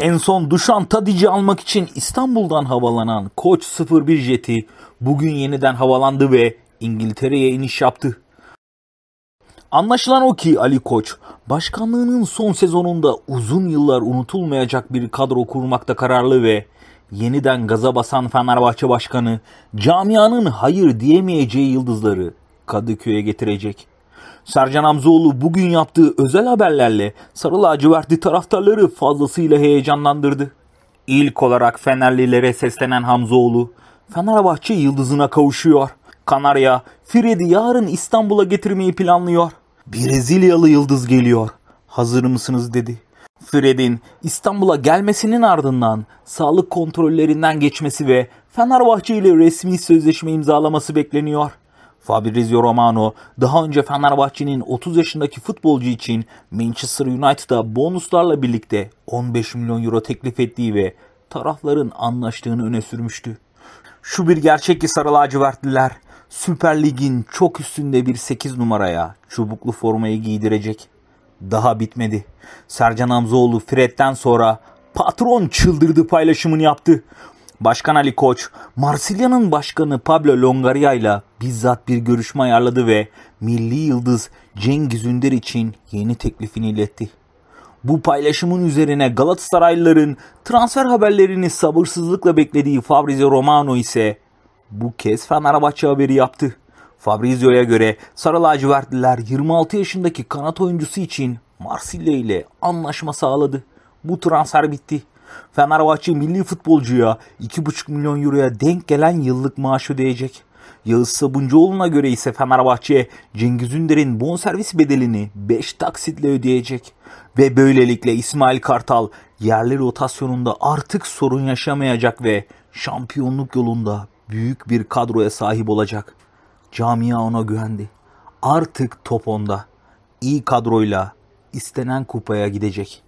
En son Duşan Tadic'i almak için İstanbul'dan havalanan Koç 01 jeti bugün yeniden havalandı ve İngiltere'ye iniş yaptı. Anlaşılan o ki Ali Koç, başkanlığının son sezonunda uzun yıllar unutulmayacak bir kadro kurmakta kararlı ve yeniden gaza basan Fenerbahçe Başkanı camianın hayır diyemeyeceği yıldızları Kadıköy'e getirecek. Sercan Hamzoğlu bugün yaptığı özel haberlerle Sarı Lacivertli taraftarları fazlasıyla heyecanlandırdı. İlk olarak Fenerlilere seslenen Hamzoğlu, Fenerbahçe yıldızına kavuşuyor. Kanarya, Fred'i yarın İstanbul'a getirmeyi planlıyor. Brezilyalı yıldız geliyor. Hazır mısınız dedi. Fred'in İstanbul'a gelmesinin ardından sağlık kontrollerinden geçmesi ve Fenerbahçe ile resmi sözleşme imzalaması bekleniyor. Fabrizio Romano daha önce Fenerbahçe'nin 30 yaşındaki futbolcu için Manchester United'a bonuslarla birlikte 15 milyon euro teklif ettiği ve tarafların anlaştığını öne sürmüştü. Şu bir gerçek ki sarı lacivertliler Süper Lig'in çok üstünde bir 8 numaraya çubuklu formayı giydirecek. Daha bitmedi. Sercan Hamzoğlu Fred'den sonra patron çıldırdı paylaşımını yaptı. Başkan Ali Koç, Marsilya'nın başkanı Pablo Longaria ile bizzat bir görüşme ayarladı ve milli yıldız Cengiz Ünder için yeni teklifini iletti. Bu paylaşımın üzerine Galatasaraylıların transfer haberlerini sabırsızlıkla beklediği Fabrizio Romano ise bu kez Fenerbahçe haberi yaptı. Fabrizio'ya göre Sarı Lacivertliler 26 yaşındaki kanat oyuncusu için Marsilya ile anlaşma sağladı. Bu transfer bitti. Fenerbahçe milli futbolcuya 2,5 milyon euroya denk gelen yıllık maaş ödeyecek. Yağız Sabuncuoğlu'na göre ise Fenerbahçe Cengiz Ünder'in bonservis bedelini 5 taksitle ödeyecek. Ve böylelikle İsmail Kartal yerli rotasyonunda artık sorun yaşamayacak ve şampiyonluk yolunda büyük bir kadroya sahip olacak. Camia ona güvendi. Artık top onda. İyi kadroyla istenen kupaya gidecek.''